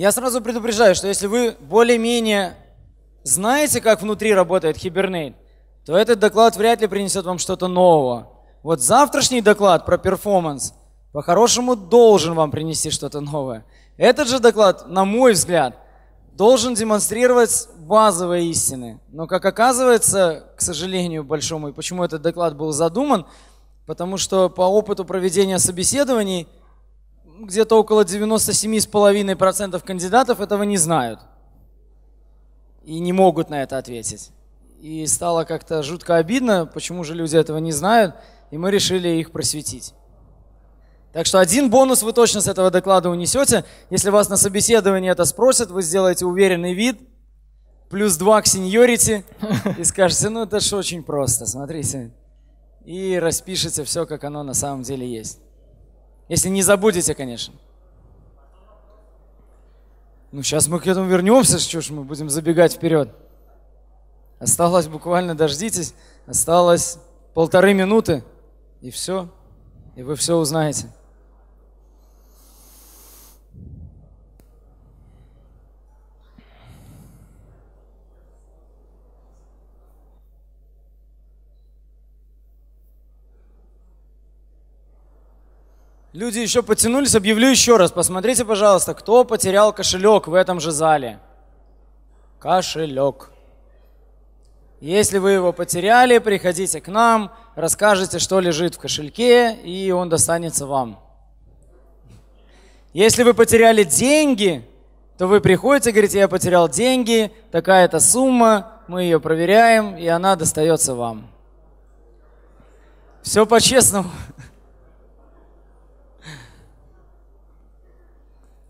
Я сразу предупреждаю, что если вы более-менее знаете, как внутри работает Hibernate, то этот доклад вряд ли принесет вам что-то нового. Вот завтрашний доклад про перформанс по-хорошему должен вам принести что-то новое. Этот же доклад, на мой взгляд, должен демонстрировать базовые истины. Но, как оказывается, к сожалению большому, и почему этот доклад был задуман, потому что по опыту проведения собеседований – где-то около 97,5% кандидатов этого не знают и не могут на это ответить. И стало как-то жутко обидно, почему же люди этого не знают, и мы решили их просветить. Так что один бонус вы точно с этого доклада унесете. Если вас на собеседовании это спросят, вы сделаете уверенный вид, плюс два к сеньорите и скажете, ну это же очень просто, смотрите. И распишите все, как оно на самом деле есть. Если не забудете, конечно. Ну, сейчас мы к этому вернемся, что ж мы будем забегать вперед. Осталось буквально, дождитесь, осталось полторы минуты, и все, и вы все узнаете. Люди еще потянулись, объявлю еще раз. Посмотрите, пожалуйста, кто потерял кошелек в этом же зале. Кошелек. Если вы его потеряли, приходите к нам, расскажите, что лежит в кошельке, и он достанется вам. Если вы потеряли деньги, то вы приходите, говорите, я потерял деньги, такая-то сумма, мы ее проверяем, и она достается вам. Все по-честному.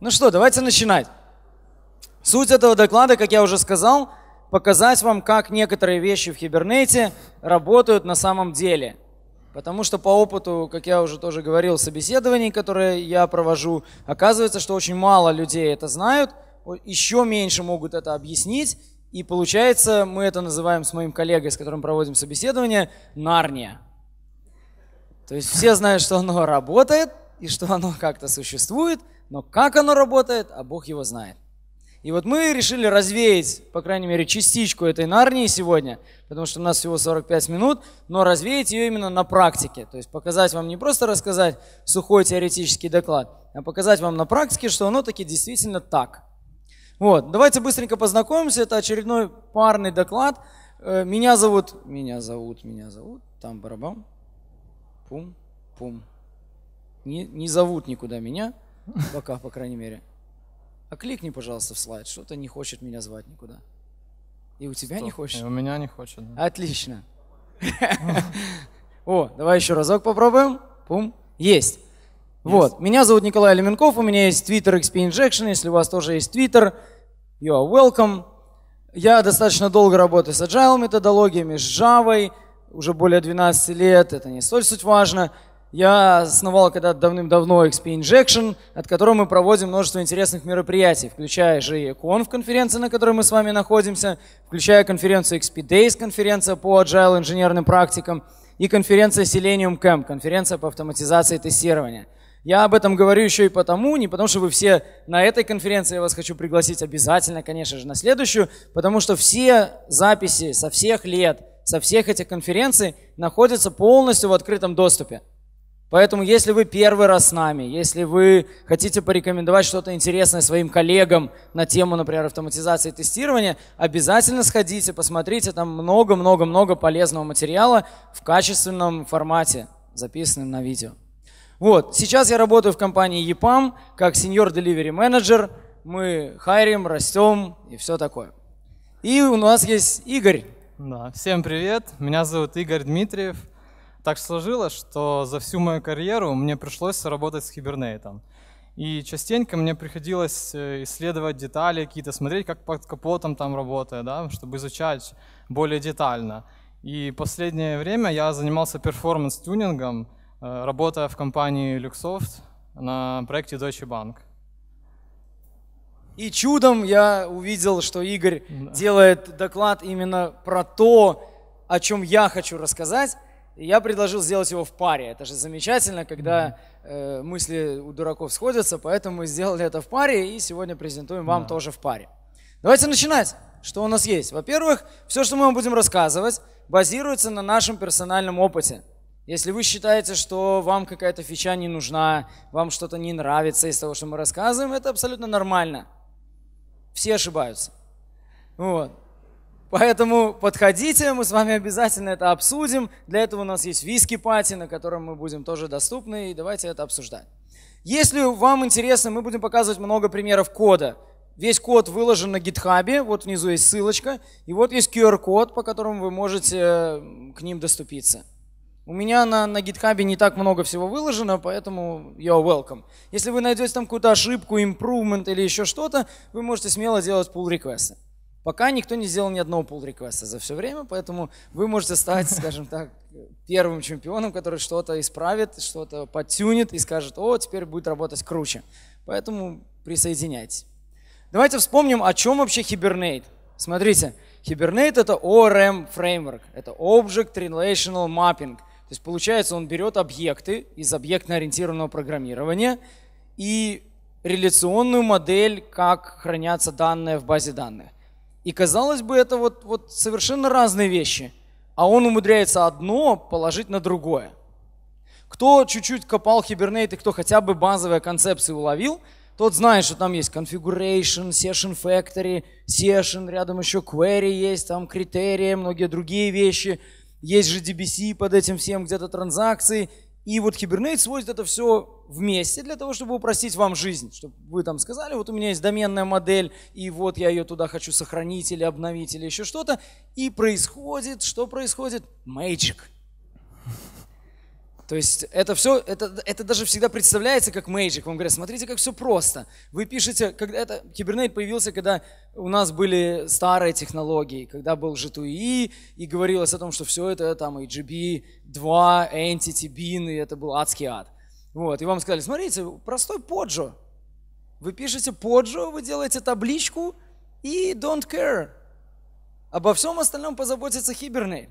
Ну что, давайте начинать. Суть этого доклада, как я уже сказал, показать вам, как некоторые вещи в Хибернете работают на самом деле. Потому что по опыту, как я уже тоже говорил, собеседований, которые я провожу, оказывается, что очень мало людей это знают, еще меньше могут это объяснить, и получается, мы это называем с моим коллегой, с которым проводим собеседование, нарния. То есть все знают, что оно работает, и что оно как-то существует – но как оно работает, а Бог его знает. И вот мы решили развеять, по крайней мере, частичку этой нарнии сегодня, потому что у нас всего 45 минут, но развеять ее именно на практике. То есть показать вам не просто рассказать сухой теоретический доклад, а показать вам на практике, что оно таки действительно так. Вот, давайте быстренько познакомимся. Это очередной парный доклад. Э, меня зовут, меня зовут, меня зовут, там барабан. Пум, пум. Не, не зовут никуда меня. Пока, по крайней мере. А кликни, пожалуйста, в слайд. Что-то не хочет меня звать никуда. И у тебя Стоп. не хочет? И у меня не хочет. Да. Отлично. О, давай еще разок попробуем. Пум. Есть. Вот. Меня зовут Николай Леменков. У меня есть Twitter XP Injection. Если у вас тоже есть Twitter, you are welcome. Я достаточно долго работаю с agile методологиями, с Java, уже более 12 лет, это не столь суть важно. Я основал когда-то давным-давно XP Injection, от которого мы проводим множество интересных мероприятий, включая в конференции, на которой мы с вами находимся, включая конференцию XP Days, конференция по agile инженерным практикам и конференция Selenium Camp, конференция по автоматизации тестирования. Я об этом говорю еще и потому, не потому что вы все на этой конференции, я вас хочу пригласить обязательно, конечно же, на следующую, потому что все записи со всех лет, со всех этих конференций находятся полностью в открытом доступе. Поэтому, если вы первый раз с нами, если вы хотите порекомендовать что-то интересное своим коллегам на тему, например, автоматизации и тестирования, обязательно сходите, посмотрите, там много-много-много полезного материала в качественном формате, записанном на видео. Вот, сейчас я работаю в компании EPAM как senior delivery manager, Мы хайрим, растем и все такое. И у нас есть Игорь. Да, всем привет, меня зовут Игорь Дмитриев так сложилось, что за всю мою карьеру мне пришлось работать с хибернейтом. И частенько мне приходилось э, исследовать детали какие-то, смотреть, как под капотом там работает, да, чтобы изучать более детально. И последнее время я занимался перформанс-тюнингом, э, работая в компании Luxoft на проекте Deutsche Bank. И чудом я увидел, что Игорь да. делает доклад именно про то, о чем я хочу рассказать я предложил сделать его в паре. Это же замечательно, когда э, мысли у дураков сходятся, поэтому мы сделали это в паре и сегодня презентуем вам да. тоже в паре. Давайте начинать. Что у нас есть? Во-первых, все, что мы вам будем рассказывать, базируется на нашем персональном опыте. Если вы считаете, что вам какая-то фича не нужна, вам что-то не нравится из того, что мы рассказываем, это абсолютно нормально. Все ошибаются. Вот. Поэтому подходите, мы с вами обязательно это обсудим. Для этого у нас есть виски-пати, на котором мы будем тоже доступны, и давайте это обсуждать. Если вам интересно, мы будем показывать много примеров кода. Весь код выложен на гитхабе, вот внизу есть ссылочка, и вот есть QR-код, по которому вы можете э, к ним доступиться. У меня на, на GitHub не так много всего выложено, поэтому you're welcome. Если вы найдете там какую-то ошибку, improvement или еще что-то, вы можете смело делать pull реквесты Пока никто не сделал ни одного пул реквеста за все время, поэтому вы можете стать, скажем так, первым чемпионом, который что-то исправит, что-то подтюнит и скажет, о, теперь будет работать круче. Поэтому присоединяйтесь. Давайте вспомним, о чем вообще Hibernate. Смотрите, Hibernate это ORM фреймворк, это Object Relational Mapping. То есть получается, он берет объекты из объектно-ориентированного программирования и реляционную модель, как хранятся данные в базе данных. И казалось бы, это вот, вот совершенно разные вещи. А он умудряется одно положить на другое. Кто чуть-чуть копал Hibernate и кто хотя бы базовые концепции уловил, тот знает, что там есть configuration, session factory, session, рядом еще query есть, там критерии, многие другие вещи. Есть же DBC под этим всем, где-то транзакции, и вот Kubernetes сводит это все вместе для того, чтобы упростить вам жизнь. Чтобы вы там сказали, вот у меня есть доменная модель, и вот я ее туда хочу сохранить или обновить, или еще что-то. И происходит, что происходит? Мэйчик. То есть это все, это, это даже всегда представляется как мейджик. Вам говорят, смотрите, как все просто. Вы пишете, когда это, Hibernate появился, когда у нас были старые технологии, когда был G2E, и говорилось о том, что все это там и GB2, Entity, bin и это был адский ад. Вот, и вам сказали, смотрите, простой поджо. Вы пишете поджо, вы делаете табличку и don't care. Обо всем остальном позаботится Hibernate.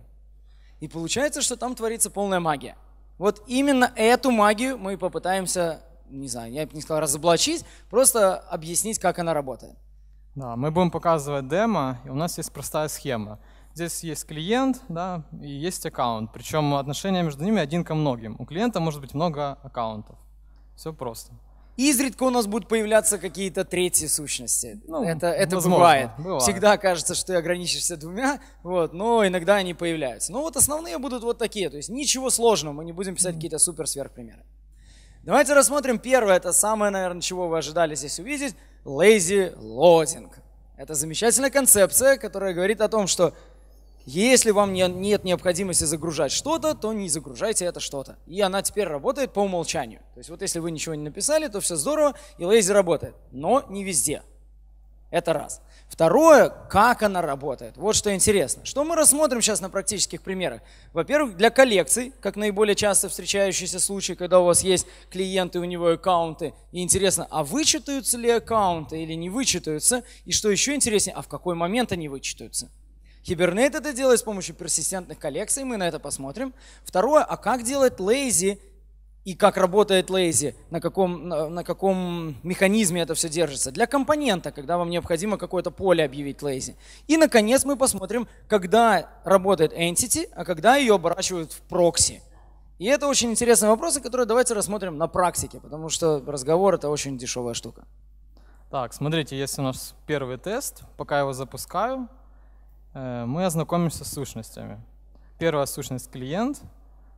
И получается, что там творится полная магия. Вот именно эту магию мы попытаемся, не знаю, я бы не сказал разоблачить, просто объяснить, как она работает. Да, мы будем показывать демо, и у нас есть простая схема. Здесь есть клиент, да, и есть аккаунт. Причем отношения между ними один ко многим. У клиента может быть много аккаунтов. Все просто. Изредка у нас будут появляться какие-то третьи сущности. Ну, ну, это это возможно, бывает. бывает. Всегда кажется, что ты ограничишься двумя, вот, но иногда они появляются. Но ну, вот основные будут вот такие. То есть ничего сложного, мы не будем писать mm-hmm. какие-то супер сверхпримеры. Давайте рассмотрим первое, это самое, наверное, чего вы ожидали здесь увидеть, lazy loading. Это замечательная концепция, которая говорит о том, что если вам не, нет необходимости загружать что-то, то не загружайте это что-то. И она теперь работает по умолчанию. То есть вот если вы ничего не написали, то все здорово, и лейзи работает. Но не везде. Это раз. Второе, как она работает. Вот что интересно. Что мы рассмотрим сейчас на практических примерах? Во-первых, для коллекций, как наиболее часто встречающийся случай, когда у вас есть клиенты, у него аккаунты. И интересно, а вычитаются ли аккаунты или не вычитаются? И что еще интереснее, а в какой момент они вычитаются? Hibernate это делает с помощью персистентных коллекций, мы на это посмотрим. Второе, а как делать lazy и как работает lazy, на каком, на, на каком механизме это все держится. Для компонента, когда вам необходимо какое-то поле объявить lazy. И, наконец, мы посмотрим, когда работает entity, а когда ее оборачивают в прокси. И это очень интересные вопросы, которые давайте рассмотрим на практике, потому что разговор это очень дешевая штука. Так, смотрите, есть у нас первый тест. Пока я его запускаю, Э, мы ознакомимся с сущностями. Первая сущность — клиент.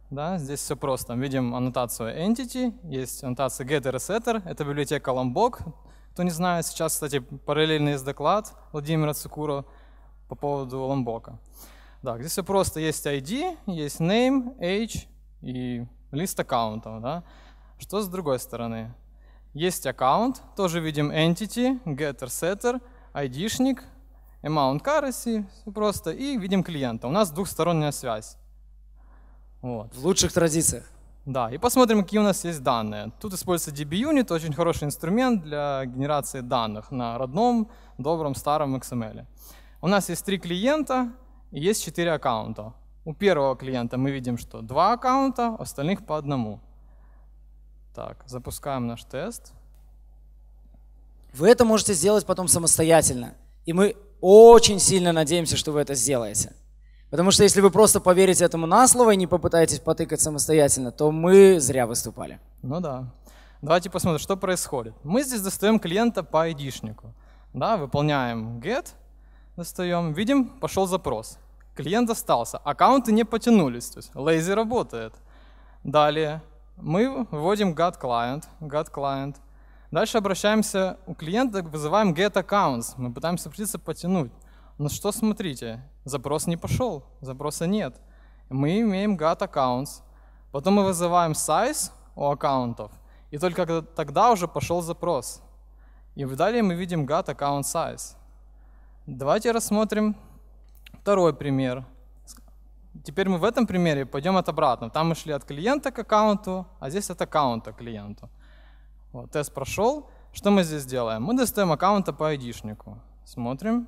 Да, здесь все просто. Видим аннотацию entity, есть аннотация getter и setter. Это библиотека Lombok. Кто не знает, сейчас, кстати, параллельный есть доклад Владимира Цукуро по поводу Lombok. Да, здесь все просто. Есть ID, есть name, age и лист аккаунтов. Да. Что с другой стороны? Есть аккаунт, тоже видим entity, getter, setter, ID-шник, amount currency просто, и видим клиента. У нас двухсторонняя связь. Вот. В лучших традициях. Да, и посмотрим, какие у нас есть данные. Тут используется DBUnit, очень хороший инструмент для генерации данных на родном, добром, старом XML. У нас есть три клиента и есть четыре аккаунта. У первого клиента мы видим, что два аккаунта, остальных по одному. Так, запускаем наш тест. Вы это можете сделать потом самостоятельно. И мы очень сильно надеемся, что вы это сделаете. Потому что если вы просто поверите этому на слово и не попытаетесь потыкать самостоятельно, то мы зря выступали. Ну да. Давайте посмотрим, что происходит. Мы здесь достаем клиента по айдишнику. Да, выполняем get, достаем, видим, пошел запрос. Клиент остался, аккаунты не потянулись, то есть lazy работает. Далее мы вводим get client, get client – Дальше обращаемся у клиента, вызываем get accounts. Мы пытаемся прийти потянуть. Но ну что смотрите, запрос не пошел, запроса нет. Мы имеем get accounts. Потом мы вызываем size у аккаунтов. И только тогда уже пошел запрос. И далее мы видим get account size. Давайте рассмотрим второй пример. Теперь мы в этом примере пойдем от обратно. Там мы шли от клиента к аккаунту, а здесь от аккаунта к клиенту. Вот, тест прошел. Что мы здесь делаем? Мы достаем аккаунта по ID-шнику. Смотрим.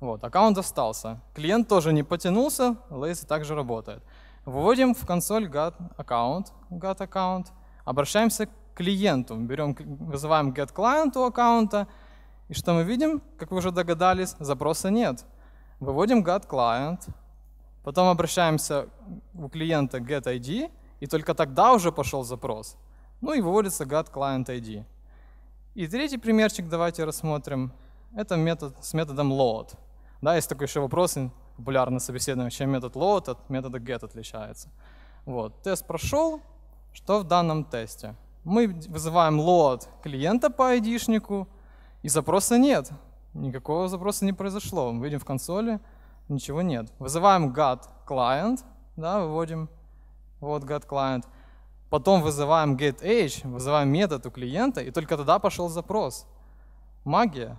Вот, аккаунт остался. Клиент тоже не потянулся, Lazy также работает. Вводим в консоль get аккаунт, get аккаунт. Обращаемся к клиенту. Берем, вызываем get client у аккаунта. И что мы видим? Как вы уже догадались, запроса нет. Выводим get client. Потом обращаемся у клиента get ID. И только тогда уже пошел запрос. Ну и выводится get client ID. И третий примерчик давайте рассмотрим. Это метод с методом load. Да, есть такой еще вопрос, популярный собеседование, чем метод load от метода get отличается. Вот, тест прошел. Что в данном тесте? Мы вызываем load клиента по ID-шнику, и запроса нет. Никакого запроса не произошло. Мы видим в консоли, ничего нет. Вызываем get client, да, выводим вот get client — Потом вызываем getAge, вызываем метод у клиента, и только тогда пошел запрос. Магия.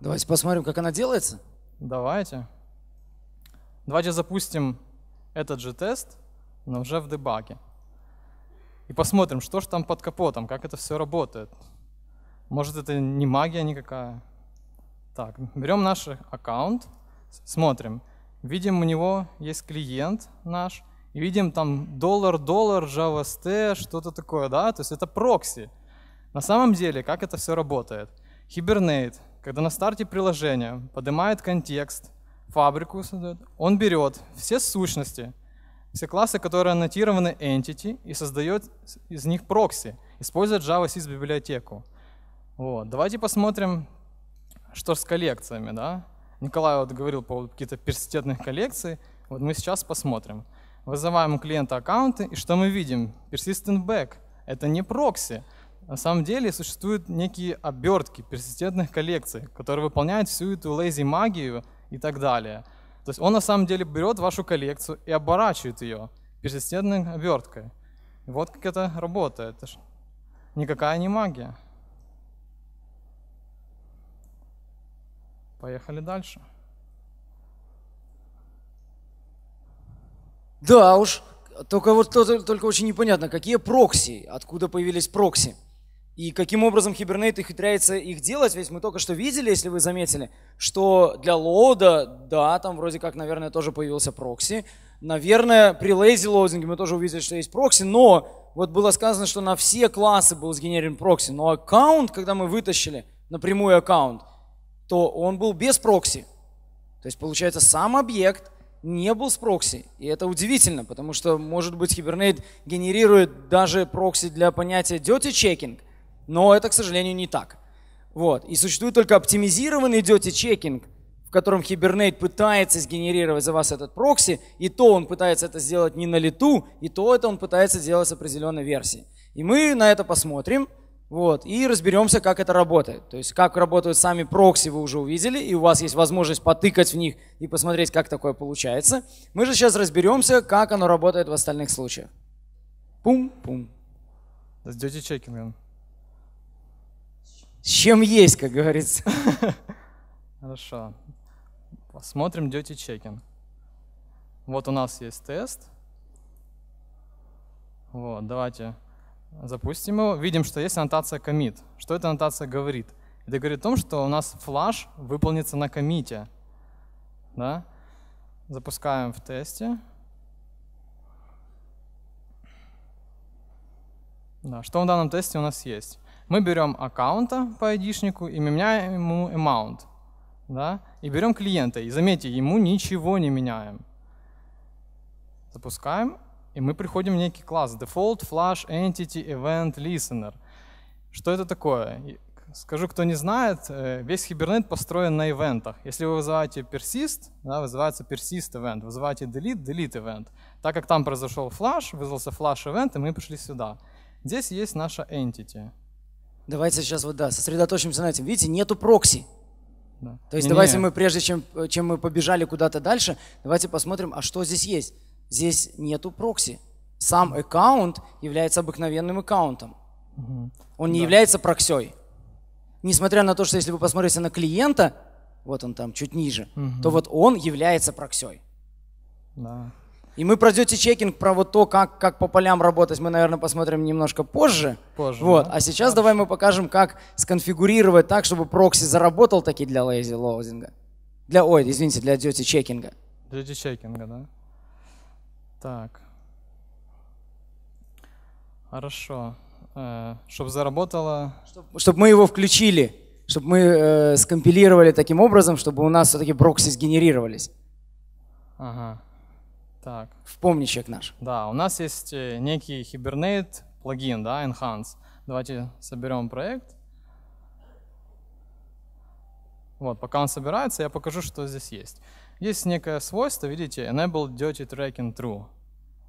Давайте посмотрим, как она делается. Давайте. Давайте запустим этот же тест, но уже в дебаге. И посмотрим, что же там под капотом, как это все работает. Может, это не магия никакая. Так, берем наш аккаунт, смотрим. Видим, у него есть клиент наш – и видим там доллар, доллар, JavaST, что-то такое, да? То есть это прокси. На самом деле, как это все работает? Hibernate, когда на старте приложения поднимает контекст, фабрику создает, он берет все сущности, все классы, которые аннотированы entity, и создает из них прокси, используя JavaSys библиотеку. Вот. Давайте посмотрим, что с коллекциями. Да? Николай вот говорил по какие то персистентных коллекции, Вот мы сейчас посмотрим вызываем у клиента аккаунты, и что мы видим? Persistent back. Это не прокси. На самом деле существуют некие обертки персистентных коллекций, которые выполняют всю эту лейзи магию и так далее. То есть он на самом деле берет вашу коллекцию и оборачивает ее персистентной оберткой. И вот как это работает. Это ж никакая не магия. Поехали дальше. Да уж, только вот только очень непонятно, какие прокси, откуда появились прокси. И каким образом Hibernate ухитряется их делать, ведь мы только что видели, если вы заметили, что для лоуда, да, там вроде как, наверное, тоже появился прокси. Наверное, при lazy лоудинге мы тоже увидели, что есть прокси, но вот было сказано, что на все классы был сгенерен прокси, но аккаунт, когда мы вытащили напрямую аккаунт, то он был без прокси. То есть, получается, сам объект не был с прокси. И это удивительно, потому что, может быть, Hibernate генерирует даже прокси для понятия dirty checking, но это, к сожалению, не так. Вот. И существует только оптимизированный dirty checking, в котором Hibernate пытается сгенерировать за вас этот прокси, и то он пытается это сделать не на лету, и то это он пытается делать с определенной версии. И мы на это посмотрим. Вот, и разберемся, как это работает. То есть, как работают сами прокси, вы уже увидели, и у вас есть возможность потыкать в них и посмотреть, как такое получается. Мы же сейчас разберемся, как оно работает в остальных случаях. Пум-пум. С дьюти чекингом. С чем есть, как говорится. Хорошо. Посмотрим дети чекинг. Вот у нас есть тест. Вот, давайте Запустим его, видим, что есть аннотация commit. Что эта аннотация говорит? Это говорит о том, что у нас флаж выполнится на комите. Да? Запускаем в тесте. Да, что в данном тесте у нас есть? Мы берем аккаунта по айдишнику и меняем ему amount. Да? И берем клиента. И заметьте, ему ничего не меняем. Запускаем. И мы приходим в некий класс Default Flash Entity Event Listener. Что это такое? Скажу, кто не знает, э, весь Hibernate построен на ивентах. Если вы вызываете persist, да, вызывается persist event, вызываете delete, delete event. Так как там произошел flash, вызвался флаш event, и мы пришли сюда. Здесь есть наша entity. Давайте сейчас вот, да, сосредоточимся на этом. Видите, нету прокси. Да. То есть не, давайте не. мы, прежде чем, э, чем мы побежали куда-то дальше, давайте посмотрим, а что здесь есть. Здесь нету прокси. Сам аккаунт является обыкновенным аккаунтом. Он не да. является проксей. Несмотря на то, что если вы посмотрите на клиента, вот он там чуть ниже, угу. то вот он является проксей. Да. И мы про duty про вот то, как, как по полям работать, мы, наверное, посмотрим немножко позже. Позже. Вот. Да? А сейчас Хорошо. давай мы покажем, как сконфигурировать так, чтобы прокси заработал таки для lazy loading. Для, ой, извините, для duty checking. Duty checking, да. Так. Хорошо. Э, чтобы заработало... Чтобы чтоб мы его включили, чтобы мы э, скомпилировали таким образом, чтобы у нас все-таки прокси сгенерировались. Ага. Так. В помничек наш. Да, у нас есть э, некий Hibernate плагин, да, Enhance. Давайте соберем проект. Вот, пока он собирается, я покажу, что здесь есть есть некое свойство, видите, enable dirty tracking true.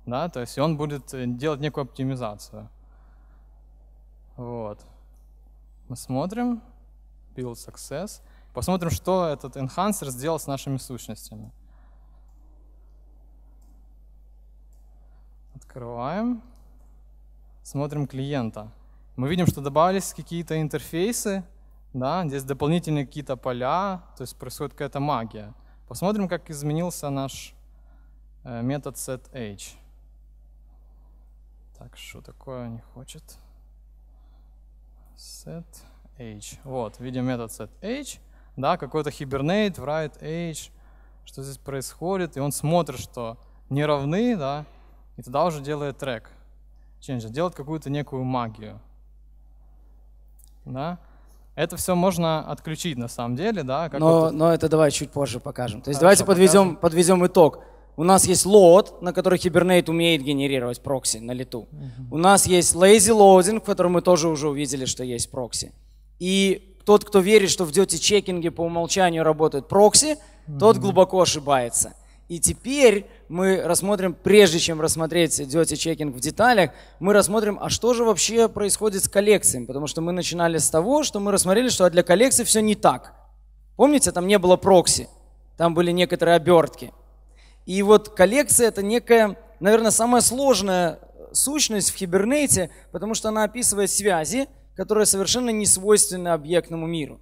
Да, то есть он будет э, делать некую оптимизацию. Вот. Мы смотрим, build success. Посмотрим, что этот enhancer сделал с нашими сущностями. Открываем. Смотрим клиента. Мы видим, что добавились какие-то интерфейсы, да, здесь дополнительные какие-то поля, то есть происходит какая-то магия. Посмотрим, как изменился наш э, метод setAge. Так, что такое не хочет? setAge. Вот, видим метод setAge. Да, какой-то hibernate, writeAge. Что здесь происходит? И он смотрит, что не равны, да, и тогда уже делает трек. Change, делает какую-то некую магию. Да? Это все можно отключить на самом деле, да? Как но, вот... но это давай чуть позже покажем. То есть Хорошо, давайте подведем, покажем. подведем итог. У нас есть load, на который Hibernate умеет генерировать прокси на лету. Uh -huh. У нас есть lazy loading, в котором мы тоже уже увидели, что есть прокси. И тот, кто верит, что в duty чекинге по умолчанию работает прокси, uh -huh. тот глубоко ошибается. И теперь мы рассмотрим, прежде чем рассмотреть dirty checking в деталях, мы рассмотрим, а что же вообще происходит с коллекциями, потому что мы начинали с того, что мы рассмотрели, что для коллекции все не так. Помните, там не было прокси, там были некоторые обертки. И вот коллекция – это некая, наверное, самая сложная э, сущность в хибернете, потому что она описывает связи, которые совершенно не свойственны объектному миру.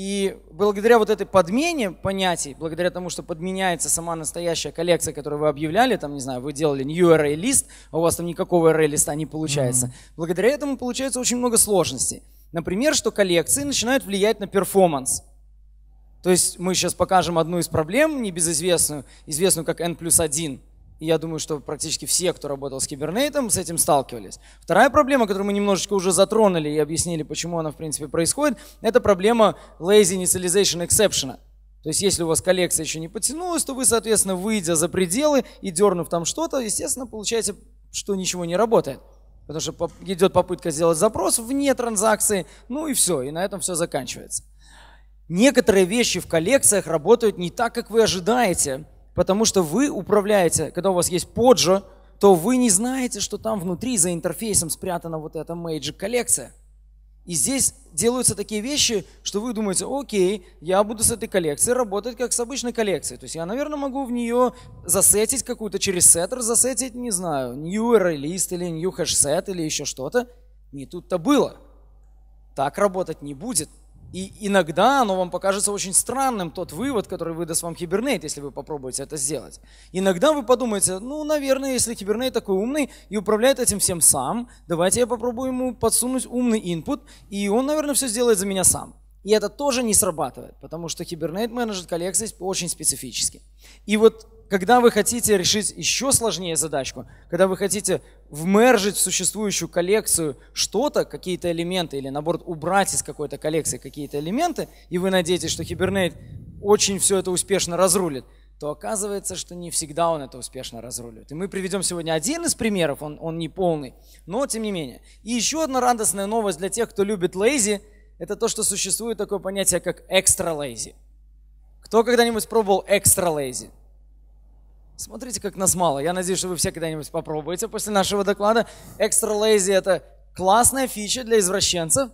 И благодаря вот этой подмене понятий, благодаря тому, что подменяется сама настоящая коллекция, которую вы объявляли, там, не знаю, вы делали new array list, а у вас там никакого array листа не получается, mm-hmm. благодаря этому получается очень много сложностей. Например, что коллекции начинают влиять на перформанс. То есть мы сейчас покажем одну из проблем, небезызвестную, известную как n плюс 1 я думаю, что практически все, кто работал с кибернейтом, с этим сталкивались. Вторая проблема, которую мы немножечко уже затронули и объяснили, почему она в принципе происходит, это проблема lazy initialization exception. То есть если у вас коллекция еще не подтянулась, то вы, соответственно, выйдя за пределы и дернув там что-то, естественно, получаете, что ничего не работает. Потому что идет попытка сделать запрос вне транзакции, ну и все, и на этом все заканчивается. Некоторые вещи в коллекциях работают не так, как вы ожидаете – Потому что вы управляете, когда у вас есть поджо, то вы не знаете, что там внутри за интерфейсом спрятана вот эта Magic коллекция. И здесь делаются такие вещи, что вы думаете, окей, я буду с этой коллекцией работать как с обычной коллекцией. То есть я, наверное, могу в нее засетить какую-то через сеттер, засетить, не знаю, new release или new hash set или еще что-то. Не тут-то было. Так работать не будет. И иногда оно вам покажется очень странным, тот вывод, который выдаст вам Хибернейт, если вы попробуете это сделать. Иногда вы подумаете, ну, наверное, если Хибернейт такой умный и управляет этим всем сам, давайте я попробую ему подсунуть умный input, и он, наверное, все сделает за меня сам. И это тоже не срабатывает, потому что Hibernate Manager коллекции очень специфически. И вот когда вы хотите решить еще сложнее задачку, когда вы хотите вмержить в существующую коллекцию что-то, какие-то элементы, или наоборот убрать из какой-то коллекции какие-то элементы, и вы надеетесь, что Hibernate очень все это успешно разрулит, то оказывается, что не всегда он это успешно разрулит. И мы приведем сегодня один из примеров, он, он не полный, но тем не менее. И еще одна радостная новость для тех, кто любит лейзи, это то, что существует такое понятие, как экстра лейзи. Кто когда-нибудь пробовал экстра лейзи? Смотрите, как нас мало. Я надеюсь, что вы все когда-нибудь попробуете после нашего доклада. Экстра лейзи — это классная фича для извращенцев,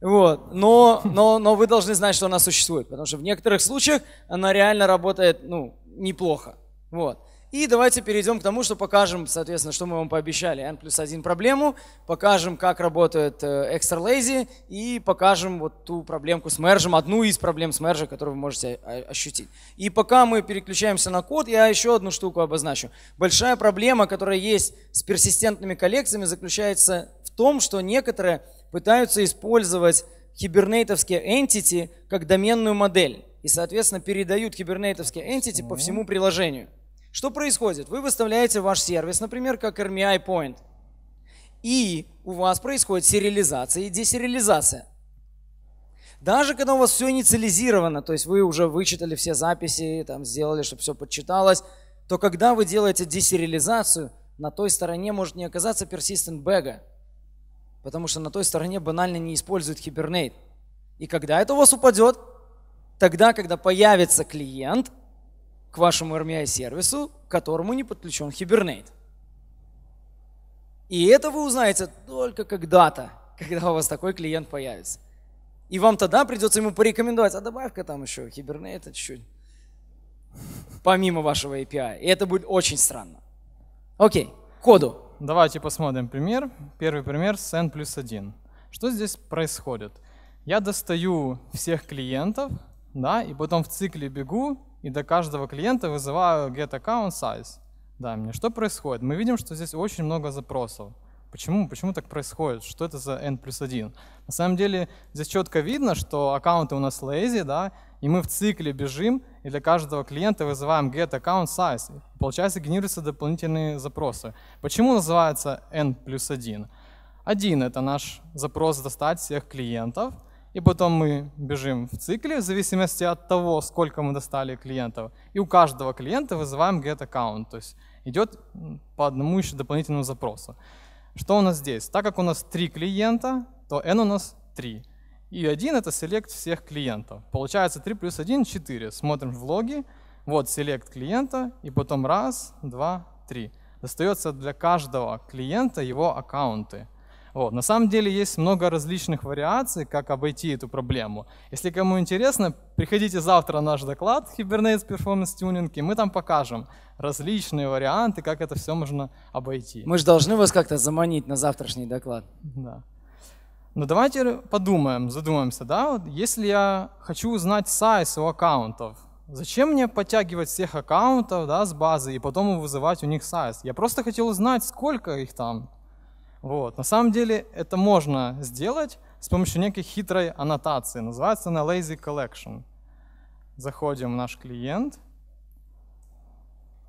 вот. Но, но, но вы должны знать, что она существует, потому что в некоторых случаях она реально работает ну, неплохо. Вот. И давайте перейдем к тому, что покажем, соответственно, что мы вам пообещали. N плюс один проблему, покажем, как работает э, Extra Lazy и покажем вот ту проблемку с мержем, одну из проблем с мержа, которую вы можете а, а, ощутить. И пока мы переключаемся на код, я еще одну штуку обозначу. Большая проблема, которая есть с персистентными коллекциями, заключается в том, что некоторые пытаются использовать кибернейтовские entity как доменную модель. И, соответственно, передают кибернейтовские entity по всему приложению. Что происходит? Вы выставляете ваш сервис, например, как RMI Point, и у вас происходит сериализация и десериализация. Даже когда у вас все инициализировано, то есть вы уже вычитали все записи, там сделали, чтобы все подчиталось, то когда вы делаете десериализацию, на той стороне может не оказаться persistent бэга, потому что на той стороне банально не используют Hibernate. И когда это у вас упадет? Тогда, когда появится клиент – к вашему RMI-сервису, к которому не подключен Hibernate. И это вы узнаете только когда-то, когда у вас такой клиент появится. И вам тогда придется ему порекомендовать, а добавь-ка там еще Hibernate чуть-чуть, помимо вашего API. И это будет очень странно. Окей, коду. Давайте посмотрим пример. Первый пример с N плюс 1. Что здесь происходит? Я достаю всех клиентов, да, и потом в цикле бегу и до каждого клиента вызываю get account size. Да, мне что происходит? Мы видим, что здесь очень много запросов. Почему? Почему так происходит? Что это за n плюс 1? На самом деле здесь четко видно, что аккаунты у нас lazy, да, и мы в цикле бежим, и для каждого клиента вызываем get account size. получается, генерируются дополнительные запросы. Почему называется n плюс 1? 1 — это наш запрос достать всех клиентов, и потом мы бежим в цикле в зависимости от того, сколько мы достали клиентов. И у каждого клиента вызываем get аккаунт, то есть идет по одному еще дополнительному запросу. Что у нас здесь? Так как у нас три клиента, то n у нас 3. И один это select всех клиентов. Получается 3 плюс 1 — 4. Смотрим в логи. Вот select клиента, и потом раз, два, три. Достается для каждого клиента его аккаунты. Вот. На самом деле есть много различных вариаций, как обойти эту проблему. Если кому интересно, приходите завтра на наш доклад Kubernetes Performance Tuning, и мы там покажем различные варианты, как это все можно обойти. Мы же должны вас как-то заманить на завтрашний доклад. Да. Но ну, давайте подумаем, задумаемся, да, вот если я хочу узнать size у аккаунтов, Зачем мне подтягивать всех аккаунтов да, с базы и потом вызывать у них сайт? Я просто хотел узнать, сколько их там. Вот. На самом деле это можно сделать с помощью некой хитрой аннотации. Называется она Lazy Collection. Заходим в наш клиент.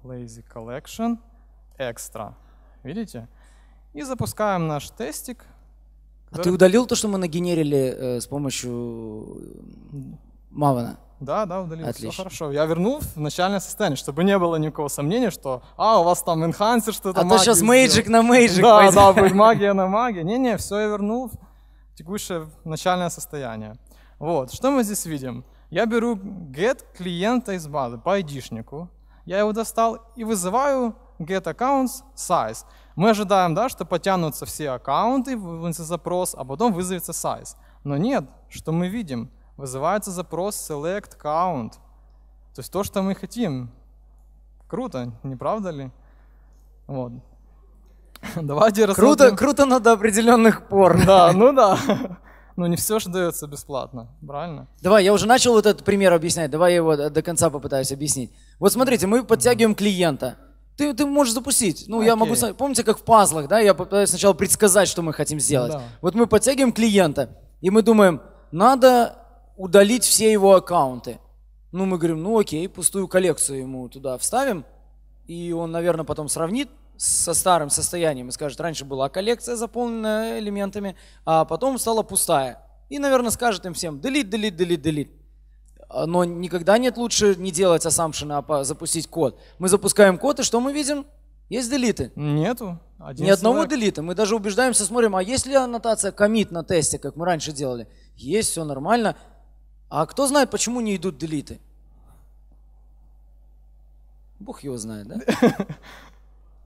Lazy Collection Extra. Видите? И запускаем наш тестик. Который... А ты удалил то, что мы нагенерили э, с помощью Мавана? Да, да, удалил. Отлично. Все хорошо. Я вернул в начальное состояние, чтобы не было никакого сомнения, что а, у вас там энхансер, что-то А то сейчас мейджик на мейджик. Да, пойдет. да, будет магия на магии. Не-не, все, я вернул в текущее начальное состояние. Вот, что мы здесь видим? Я беру get клиента из базы по id Я его достал и вызываю get accounts size. Мы ожидаем, да, что потянутся все аккаунты, вынесется запрос, а потом вызовется size. Но нет, что мы видим – вызывается запрос select count. То есть то, что мы хотим. Круто, не правда ли? Вот. Давайте рассмотрим. Круто, круто, но до определенных пор. Да, ну да. Ну не все же дается бесплатно, правильно? Давай, я уже начал вот этот пример объяснять, давай я его до конца попытаюсь объяснить. Вот смотрите, мы подтягиваем клиента. Ты, ты можешь запустить. Ну, okay. я могу... Помните, как в пазлах, да? Я попытаюсь сначала предсказать, что мы хотим сделать. Ну да. Вот мы подтягиваем клиента, и мы думаем, надо удалить все его аккаунты. Ну, мы говорим, ну окей, пустую коллекцию ему туда вставим, и он, наверное, потом сравнит со старым состоянием и скажет, раньше была коллекция заполненная элементами, а потом стала пустая. И, наверное, скажет им всем, delete, delete, delete, delete, Но никогда нет лучше не делать assumption, а запустить код. Мы запускаем код, и что мы видим? Есть делиты? Нету. Один Ни одного человек. делита. Мы даже убеждаемся, смотрим, а есть ли аннотация commit на тесте, как мы раньше делали? Есть, все нормально. А кто знает, почему не идут делиты? Бог его знает, да?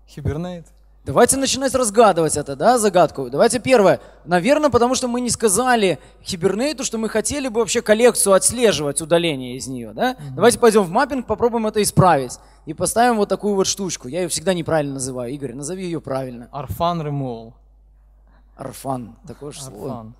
Хибернейт. Давайте начинать разгадывать это, да, загадку. Давайте первое. Наверное, потому что мы не сказали Хибернейту, что мы хотели бы вообще коллекцию отслеживать, удаление из нее, да? Mm-hmm. Давайте пойдем в маппинг, попробуем это исправить. И поставим вот такую вот штучку. Я ее всегда неправильно называю. Игорь, назови ее правильно. Арфан Ремол. Арфан. Такое же слово.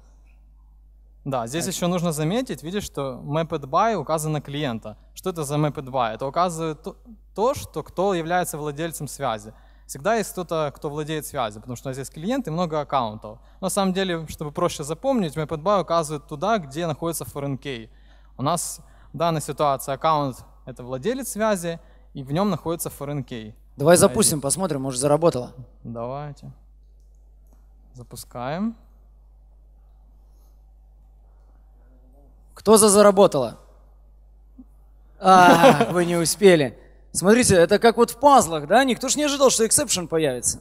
Да, здесь это... еще нужно заметить, видишь, что Mapped by указано клиента. Что это за Mapped by? Это указывает то, то что кто является владельцем связи. Всегда есть кто-то, кто владеет связью, потому что здесь клиент и много аккаунтов. Но на самом деле, чтобы проще запомнить, Mapped by указывает туда, где находится foreign key. У нас в данной ситуации аккаунт — это владелец связи, и в нем находится foreign key. Давай запустим, посмотрим, может заработало. Давайте. Запускаем. Кто за заработало? А, вы не успели. Смотрите, это как вот в пазлах, да? Никто же не ожидал, что эксепшн появится.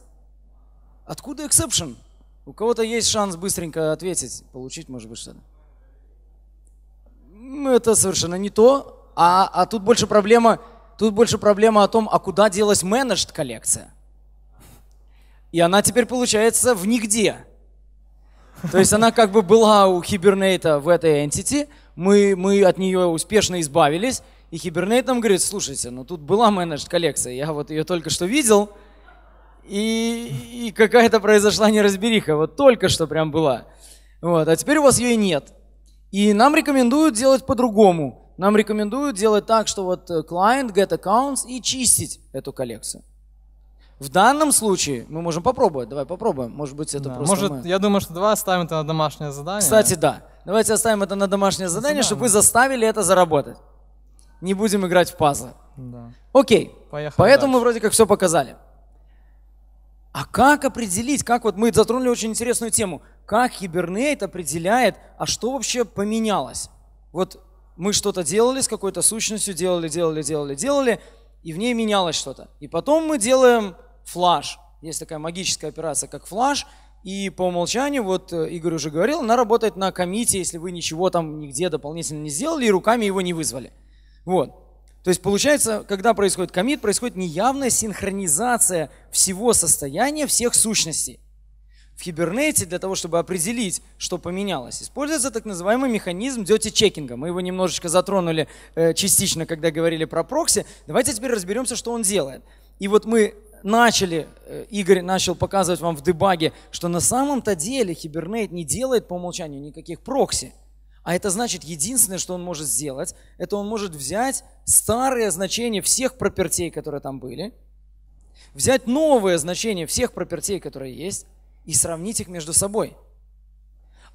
Откуда эксепшн? У кого-то есть шанс быстренько ответить, получить, может быть, что-то. Ну, это совершенно не то. А, а тут больше проблема, тут больше проблема о том, а куда делась менеджд коллекция. И она теперь получается в нигде. То есть она как бы была у Хибернейта в этой entity, мы, мы от нее успешно избавились, и Хибернейт нам говорит, слушайте, ну тут была менеджд коллекция, я вот ее только что видел, и, и какая-то произошла неразбериха, вот только что прям была. Вот, а теперь у вас ее и нет. И нам рекомендуют делать по-другому. Нам рекомендуют делать так, что вот э, client, get accounts и чистить эту коллекцию. В данном случае мы можем попробовать. Давай попробуем. Может быть, это да, просто. Может, мы. я думаю, что давай оставим это на домашнее задание. Кстати, да. Давайте оставим это на домашнее задание, задание. чтобы вы заставили это заработать. Не будем играть в пазлы. Да. Окей. Поехали Поэтому дальше. мы вроде как все показали. А как определить, как вот мы затронули очень интересную тему, как Hibernate определяет, а что вообще поменялось? Вот мы что-то делали с какой-то сущностью, делали, делали, делали, делали, и в ней менялось что-то. И потом мы делаем флаж. Есть такая магическая операция, как флаж. И по умолчанию, вот э, Игорь уже говорил, она работает на комите, если вы ничего там нигде дополнительно не сделали и руками его не вызвали. Вот. То есть получается, когда происходит комит, происходит неявная синхронизация всего состояния, всех сущностей. В Хибернете для того, чтобы определить, что поменялось, используется так называемый механизм дёти-чекинга. Мы его немножечко затронули э, частично, когда говорили про прокси. Давайте теперь разберемся, что он делает. И вот мы начали, э, Игорь начал показывать вам в дебаге, что на самом-то деле Hibernate не делает по умолчанию никаких прокси. А это значит, единственное, что он может сделать, это он может взять старые значения всех пропертей, которые там были, взять новые значения всех пропертей, которые есть, и сравнить их между собой.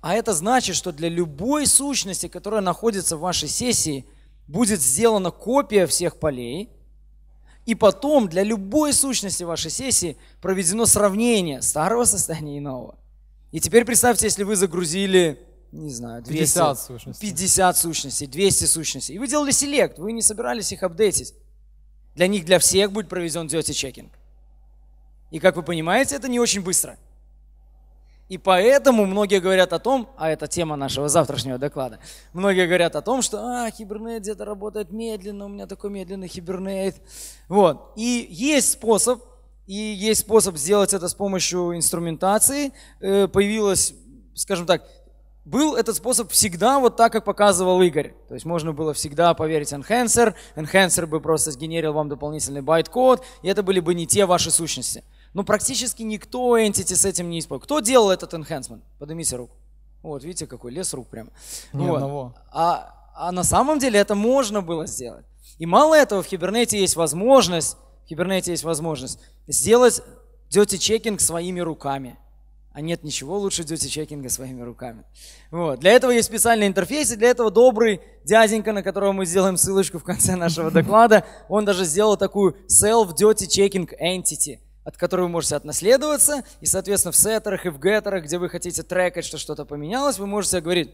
А это значит, что для любой сущности, которая находится в вашей сессии, будет сделана копия всех полей – и потом для любой сущности вашей сессии проведено сравнение старого состояния и нового. И теперь представьте, если вы загрузили, не знаю, 200, 50 сущностей, 50 сущностей 200 сущностей, и вы делали селект, вы не собирались их апдейтить. Для них, для всех будет проведен duty checking. И как вы понимаете, это не очень быстро – и поэтому многие говорят о том, а это тема нашего завтрашнего доклада, многие говорят о том, что а, хибернет где-то работает медленно, у меня такой медленный хибернет. Вот. И есть способ, и есть способ сделать это с помощью инструментации. Э, появилось, скажем так, был этот способ всегда вот так, как показывал Игорь. То есть можно было всегда поверить enhancer, enhancer бы просто сгенерил вам дополнительный байт-код, и это были бы не те ваши сущности но ну, практически никто Entity с этим не использует. Кто делал этот enhancement? Поднимите руку. Вот, видите, какой лес рук прямо. Ни вот. одного. А, а на самом деле это можно было сделать. И мало этого, в Хибернете есть возможность, в Хибернете есть возможность сделать dirty checking своими руками. А нет ничего лучше дьюти чекинга своими руками. Вот. Для этого есть специальный интерфейс, и для этого добрый дяденька, на которого мы сделаем ссылочку в конце нашего доклада, он даже сделал такую self-duty checking entity от которой вы можете отнаследоваться, и, соответственно, в сеттерах и в геттерах, где вы хотите трекать, что что-то поменялось, вы можете говорить,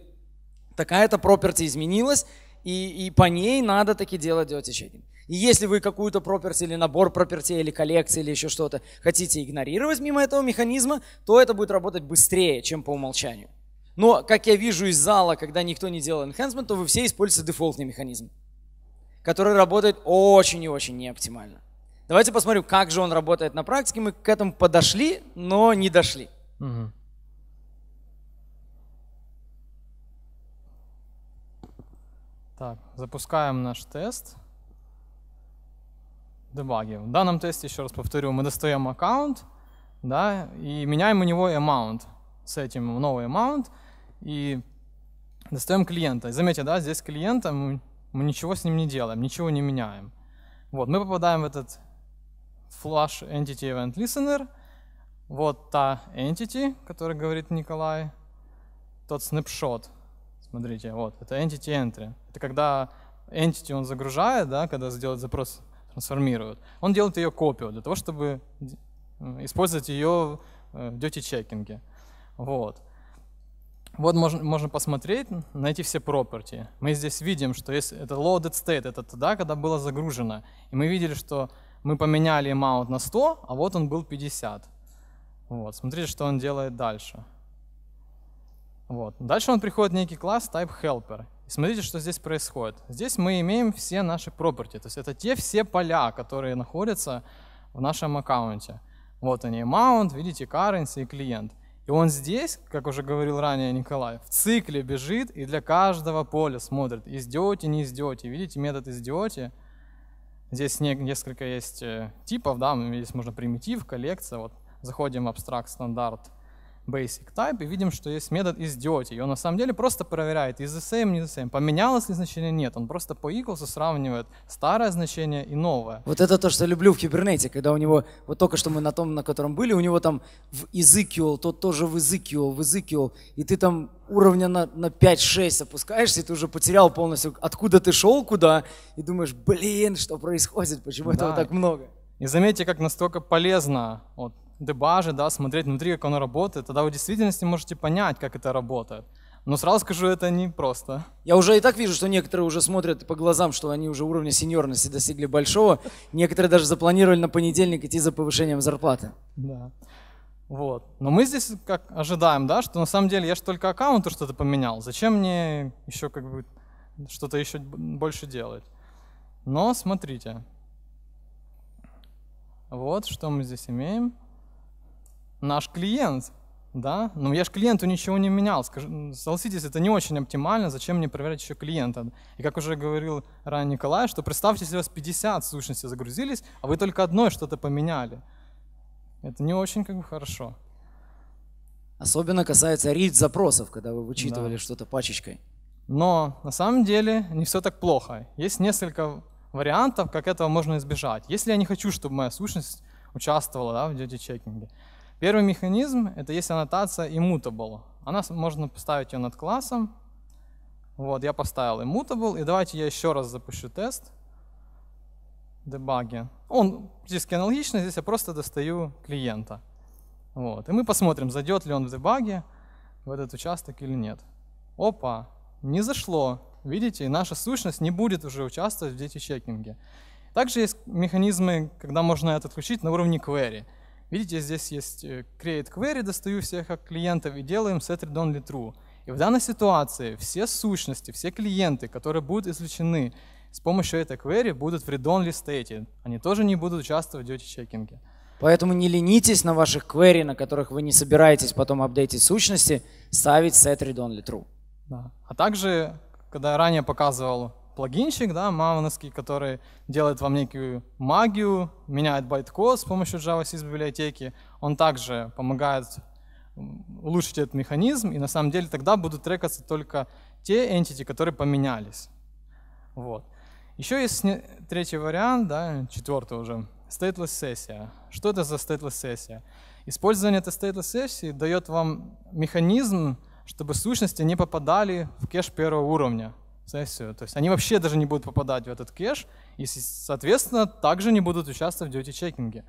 такая-то проперти изменилась, и, и по ней надо таки делать dirty checking. И если вы какую-то проперти или набор проперти или коллекции или еще что-то хотите игнорировать мимо этого механизма, то это будет работать быстрее, чем по умолчанию. Но, как я вижу из зала, когда никто не делал enhancement, то вы все используете дефолтный механизм, который работает очень и очень неоптимально. Давайте посмотрим, как же он работает на практике. Мы к этому подошли, но не дошли. Угу. Так, запускаем наш тест. Дебаги. В данном тесте, еще раз повторю, мы достаем аккаунт да, и меняем у него amount с этим в новый amount и достаем клиента. И заметьте, да, здесь клиента мы, мы ничего с ним не делаем, ничего не меняем. Вот, мы попадаем в этот flush entity event listener, вот та entity, которая говорит Николай, тот снапшот, смотрите, вот, это entity entry. Это когда entity он загружает, да, когда сделает запрос, трансформирует, он делает ее копию для того, чтобы э, использовать ее в э, duty чекинге. Вот. Вот можно, можно посмотреть, найти все property. Мы здесь видим, что если это loaded state, это тогда, когда было загружено. И мы видели, что мы поменяли amount на 100, а вот он был 50. Вот, смотрите, что он делает дальше. Вот. Дальше он приходит в некий класс type helper. И смотрите, что здесь происходит. Здесь мы имеем все наши property, то есть это те все поля, которые находятся в нашем аккаунте. Вот они, amount, видите, currency и клиент. И он здесь, как уже говорил ранее Николай, в цикле бежит и для каждого поля смотрит, из не из Видите метод из Здесь несколько есть э, типов, да, здесь ну, можно примитив, коллекция. Вот заходим в абстракт стандарт basic type и видим, что есть метод isDioti. И он на самом деле просто проверяет is the same, не the same. Поменялось ли значение? Нет. Он просто по equals сравнивает старое значение и новое. Вот это то, что люблю в кибернете, когда у него, вот только что мы на том, на котором были, у него там в Ezekiel, тот тоже в Ezekiel, в Ezekiel, и ты там уровня на, на 5-6 опускаешься, и ты уже потерял полностью, откуда ты шел, куда, и думаешь, блин, что происходит, почему да. этого так много? И заметьте, как настолько полезно вот, Дебажи, да, смотреть внутри, как оно работает, тогда вы в действительности можете понять, как это работает. Но сразу скажу, это не просто. Я уже и так вижу, что некоторые уже смотрят по глазам, что они уже уровня сеньорности достигли большого. Некоторые даже запланировали на понедельник идти за повышением зарплаты. Да. Вот. Но мы здесь как ожидаем, да, что на самом деле я же только аккаунту что-то поменял. Зачем мне еще как бы что-то еще больше делать? Но смотрите. Вот что мы здесь имеем наш клиент, да? Но ну, я же клиенту ничего не менял. согласитесь, это не очень оптимально, зачем мне проверять еще клиента? И как уже говорил ранее Николай, что представьте, если у вас 50 сущностей загрузились, а вы только одной что-то поменяли. Это не очень как бы хорошо. Особенно касается рид запросов, когда вы вычитывали да. что-то пачечкой. Но на самом деле не все так плохо. Есть несколько вариантов, как этого можно избежать. Если я не хочу, чтобы моя сущность участвовала да, в дете-чекинге, Первый механизм — это есть аннотация immutable. Она, можно поставить ее над классом. Вот, я поставил immutable, и давайте я еще раз запущу тест дебаги. Он практически аналогичный, здесь я просто достаю клиента. Вот, и мы посмотрим, зайдет ли он в дебаге в этот участок или нет. Опа, не зашло. Видите, наша сущность не будет уже участвовать в дети чекинге. Также есть механизмы, когда можно это отключить на уровне query. Видите, здесь есть э, create query, достаю всех клиентов и делаем setRead only true. И в данной ситуации все сущности, все клиенты, которые будут извлечены с помощью этой query, будут в read-only state. Они тоже не будут участвовать в duty чекинге. Поэтому не ленитесь на ваших query, на которых вы не собираетесь потом апдейтить сущности, ставить set read only true. Да. А также, когда я ранее показывал плагинщик, да, мамоновский, который делает вам некую магию, меняет байткод с помощью JavaSys библиотеки. Он также помогает улучшить этот механизм, и на самом деле тогда будут трекаться только те entity, которые поменялись. Вот. Еще есть третий вариант, да, четвертый уже, stateless сессия. Что это за stateless сессия? Использование этой stateless сессии дает вам механизм, чтобы сущности не попадали в кэш первого уровня сессию. То есть они вообще даже не будут попадать в этот кэш и, соответственно, также не будут участвовать в дьюти-чекинге.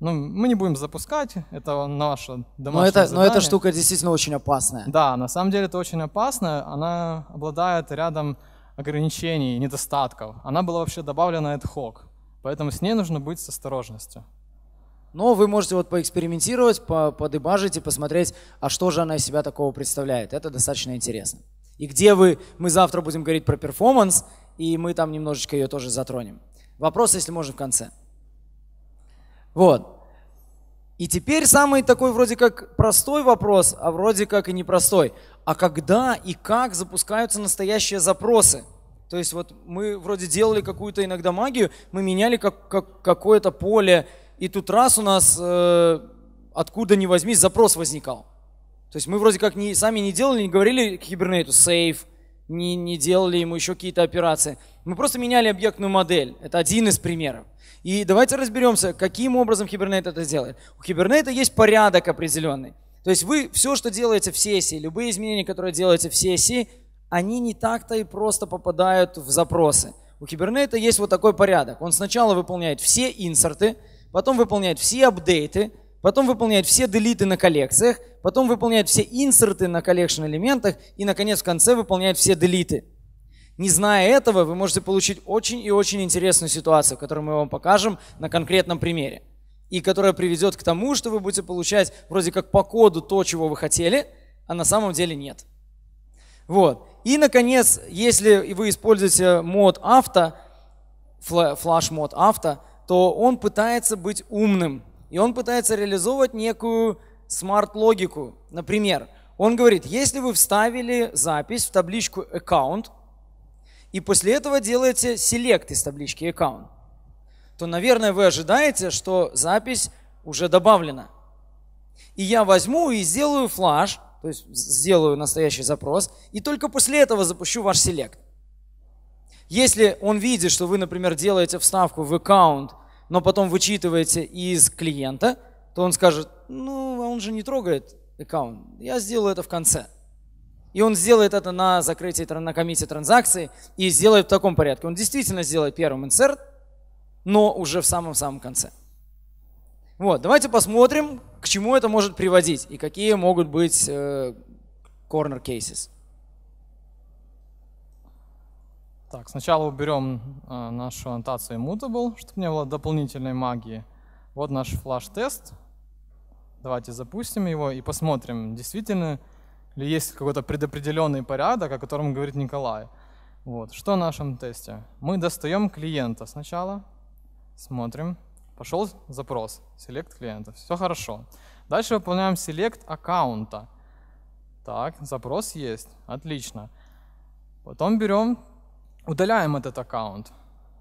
Ну, мы не будем запускать, это наша домашняя но это, Но эта штука действительно очень опасная. Да, на самом деле это очень опасно. Она обладает рядом ограничений, недостатков. Она была вообще добавлена ad hoc, поэтому с ней нужно быть с осторожностью. Но вы можете вот поэкспериментировать, подебажить и посмотреть, а что же она из себя такого представляет. Это достаточно интересно и где вы, мы завтра будем говорить про перформанс, и мы там немножечко ее тоже затронем. Вопрос, если можно, в конце. Вот. И теперь самый такой вроде как простой вопрос, а вроде как и непростой. А когда и как запускаются настоящие запросы? То есть вот мы вроде делали какую-то иногда магию, мы меняли как, как, какое-то поле, и тут раз у нас э, откуда ни возьмись запрос возникал. То есть мы вроде как не, сами не делали, не говорили кибернету сейф, не, не делали ему еще какие-то операции. Мы просто меняли объектную модель. Это один из примеров. И давайте разберемся, каким образом Хибернет это делает. У Хибернета есть порядок определенный. То есть вы все, что делаете в сессии, любые изменения, которые делаете в сессии, они не так-то и просто попадают в запросы. У Хибернета есть вот такой порядок. Он сначала выполняет все инсерты, потом выполняет все апдейты, потом выполняет все делиты на коллекциях, потом выполняет все инсерты на коллекшн элементах и, наконец, в конце выполняет все делиты. Не зная этого, вы можете получить очень и очень интересную ситуацию, которую мы вам покажем на конкретном примере. И которая приведет к тому, что вы будете получать вроде как по коду то, чего вы хотели, а на самом деле нет. Вот. И, наконец, если вы используете мод авто, флаш мод авто, то он пытается быть умным, и он пытается реализовывать некую смарт-логику. Например, он говорит, если вы вставили запись в табличку аккаунт, и после этого делаете селект из таблички аккаунт, то, наверное, вы ожидаете, что запись уже добавлена. И я возьму и сделаю флаж, то есть сделаю настоящий запрос, и только после этого запущу ваш селект. Если он видит, что вы, например, делаете вставку в аккаунт но потом вычитываете из клиента, то он скажет, ну, а он же не трогает аккаунт, я сделаю это в конце. И он сделает это на закрытии, на комиссии транзакции и сделает в таком порядке. Он действительно сделает первым инсерт, но уже в самом-самом конце. Вот, давайте посмотрим, к чему это может приводить и какие могут быть э, corner cases. Так, сначала уберем э, нашу аннотацию immutable, чтобы не было дополнительной магии. Вот наш флаш-тест. Давайте запустим его и посмотрим, действительно ли есть какой-то предопределенный порядок, о котором говорит Николай. Вот. Что в нашем тесте? Мы достаем клиента сначала, смотрим, пошел запрос, select клиента, все хорошо. Дальше выполняем select аккаунта. Так, запрос есть, отлично. Потом берем Удаляем этот аккаунт.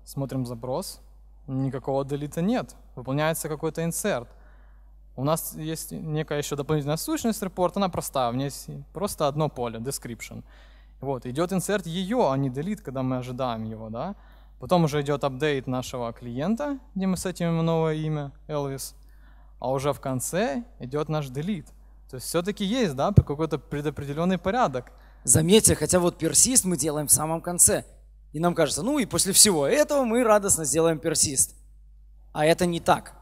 Смотрим запрос. Никакого делита нет. Выполняется какой-то инсерт. У нас есть некая еще дополнительная сущность репорт, она простая, в ней просто одно поле, description. Вот, идет инсерт ее, а не delete, когда мы ожидаем его, да. Потом уже идет апдейт нашего клиента, где мы сетим ему новое имя, Elvis. А уже в конце идет наш delete. То есть все-таки есть, да, какой-то предопределенный порядок. Заметьте, хотя вот персист мы делаем в самом конце. И нам кажется, ну и после всего этого мы радостно сделаем персист. А это не так.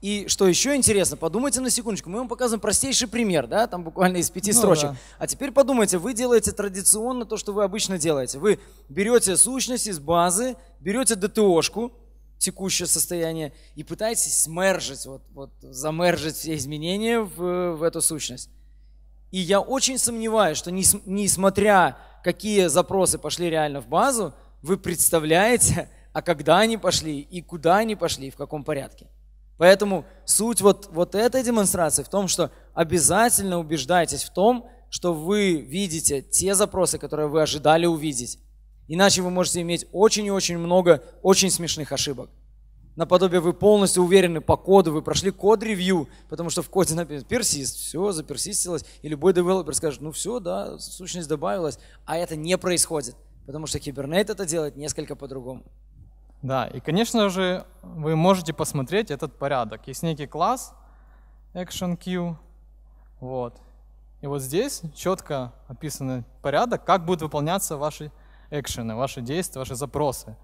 И что еще интересно, подумайте на секундочку, мы вам показываем простейший пример, да, там буквально из пяти ну, строчек. Да. А теперь подумайте, вы делаете традиционно то, что вы обычно делаете. Вы берете сущность из базы, берете ДТОшку, текущее состояние, и пытаетесь смержить, вот, вот замержить все изменения в, в эту сущность. И я очень сомневаюсь, что не, несмотря какие запросы пошли реально в базу, вы представляете, а когда они пошли и куда они пошли, и в каком порядке. Поэтому суть вот, вот этой демонстрации в том, что обязательно убеждайтесь в том, что вы видите те запросы, которые вы ожидали увидеть. Иначе вы можете иметь очень и очень много очень смешных ошибок наподобие вы полностью уверены по коду, вы прошли код-ревью, потому что в коде написано персист, все, заперсистилось, и любой девелопер скажет, ну все, да, сущность добавилась, а это не происходит, потому что кибернет это делает несколько по-другому. Да, и, конечно же, вы можете посмотреть этот порядок. Есть некий класс action queue вот, и вот здесь четко описан порядок, как будут выполняться ваши экшены, ваши действия, ваши запросы.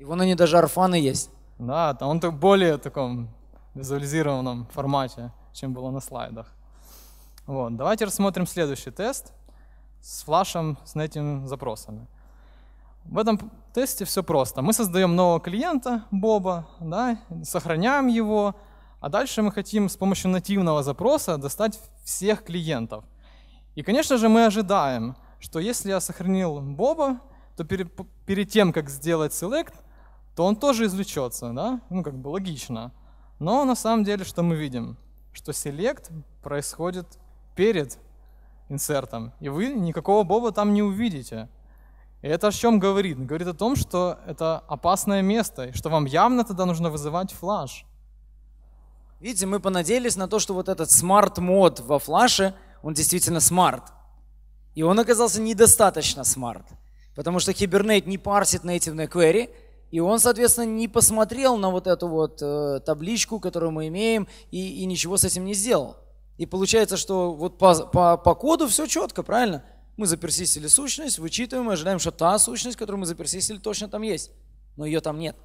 И вон они даже арфаны есть. Да, там он в более таком визуализированном формате, чем было на слайдах. Вот. Давайте рассмотрим следующий тест с флашем, с этими запросами. В этом тесте все просто. Мы создаем нового клиента, Боба, да, сохраняем его, а дальше мы хотим с помощью нативного запроса достать всех клиентов. И, конечно же, мы ожидаем, что если я сохранил Боба, то перед, перед тем, как сделать select, то он тоже извлечется, да? Ну, как бы логично. Но на самом деле, что мы видим? Что селект происходит перед инсертом, и вы никакого боба там не увидите. И это о чем говорит? Говорит о том, что это опасное место, и что вам явно тогда нужно вызывать флаж. Видите, мы понадеялись на то, что вот этот смарт-мод во флаше, он действительно смарт. И он оказался недостаточно смарт, потому что Hibernate не парсит нативные query, и он, соответственно, не посмотрел на вот эту вот э, табличку, которую мы имеем, и, и ничего с этим не сделал. И получается, что вот по, по, по коду все четко, правильно? Мы заперсистили сущность, вычитываем, и ожидаем, что та сущность, которую мы заперсистили, точно там есть. Но ее там нет.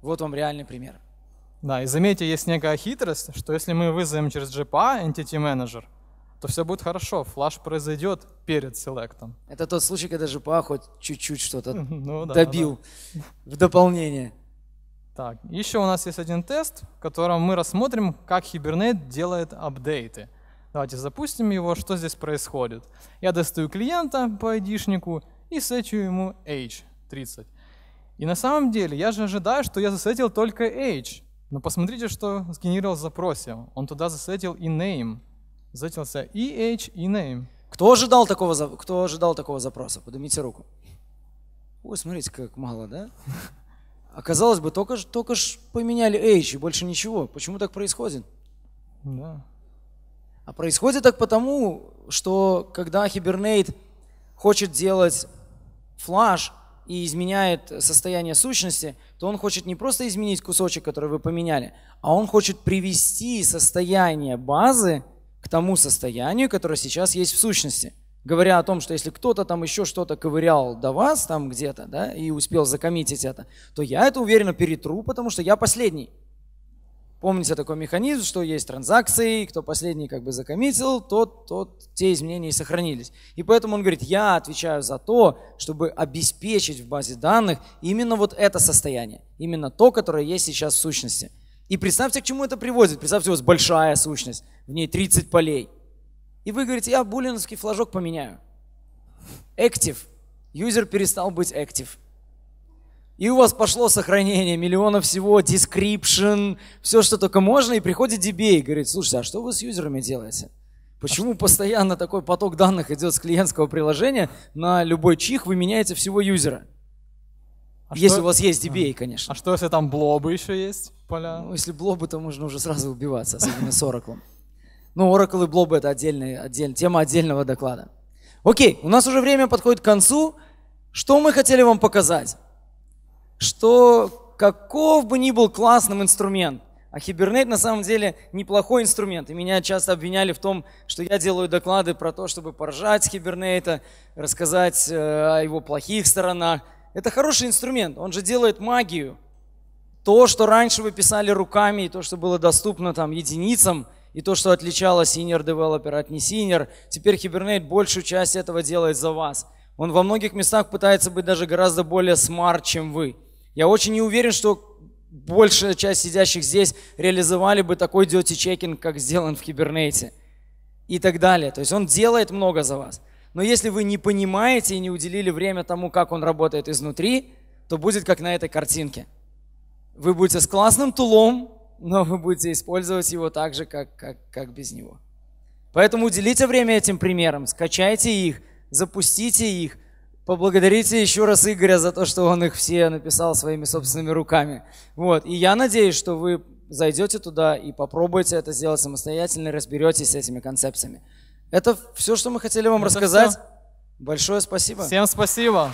Вот вам реальный пример. Да, и заметьте, есть некая хитрость, что если мы вызовем через GPA Entity Manager – то все будет хорошо, флаш произойдет перед селектом. Это тот случай, когда же хоть чуть-чуть что-то ну, да, добил да. в дополнение. Так, еще у нас есть один тест, в котором мы рассмотрим, как Hibernate делает апдейты. Давайте запустим его, что здесь происходит. Я достаю клиента по id и сетю ему age 30. И на самом деле я же ожидаю, что я засетил только age. Но посмотрите, что сгенерировал в запросе. Он туда засетил и name Затялся EH и name. Кто ожидал такого, кто ожидал такого запроса? Поднимите руку. Ой, смотрите, как мало, да? Оказалось бы, только, только ж поменяли H и больше ничего. Почему так происходит? Да. А происходит так потому, что когда Hibernate хочет делать флаж и изменяет состояние сущности, то он хочет не просто изменить кусочек, который вы поменяли, а он хочет привести состояние базы к тому состоянию, которое сейчас есть в сущности. Говоря о том, что если кто-то там еще что-то ковырял до вас там где-то, да, и успел закоммитить это, то я это уверенно перетру, потому что я последний. Помните такой механизм, что есть транзакции, кто последний как бы закоммитил, тот, тот, те изменения и сохранились. И поэтому он говорит, я отвечаю за то, чтобы обеспечить в базе данных именно вот это состояние, именно то, которое есть сейчас в сущности. И представьте, к чему это приводит. Представьте, у вас большая сущность, в ней 30 полей. И вы говорите, я булиновский флажок поменяю. Актив. Юзер перестал быть актив. И у вас пошло сохранение миллионов всего, description, все, что только можно, и приходит DBA и говорит, слушайте, а что вы с юзерами делаете? Почему постоянно такой поток данных идет с клиентского приложения, на любой чих вы меняете всего юзера? А если что... у вас есть DBA, конечно. А что, если там блобы еще есть? поля. Ну, если блобы, то можно уже сразу убиваться, особенно с Ораклом. Ну, Оракл и блобы – это отдельная, отдель, тема отдельного доклада. Окей, у нас уже время подходит к концу. Что мы хотели вам показать? Что каков бы ни был классным инструмент, а Хибернет на самом деле неплохой инструмент. И меня часто обвиняли в том, что я делаю доклады про то, чтобы поржать с Хибернета, рассказать э, о его плохих сторонах. Это хороший инструмент, он же делает магию – то, что раньше вы писали руками, и то, что было доступно там единицам, и то, что отличало senior developer от не senior, теперь Hibernate большую часть этого делает за вас. Он во многих местах пытается быть даже гораздо более смарт, чем вы. Я очень не уверен, что большая часть сидящих здесь реализовали бы такой dirty checking, как сделан в Хибернете и так далее. То есть он делает много за вас. Но если вы не понимаете и не уделили время тому, как он работает изнутри, то будет как на этой картинке – вы будете с классным тулом, но вы будете использовать его так же, как, как, как без него. Поэтому уделите время этим примерам, скачайте их, запустите их, поблагодарите еще раз Игоря за то, что он их все написал своими собственными руками. Вот. И я надеюсь, что вы зайдете туда и попробуйте это сделать самостоятельно и разберетесь с этими концепциями. Это все, что мы хотели вам это рассказать. Все. Большое спасибо. Всем спасибо.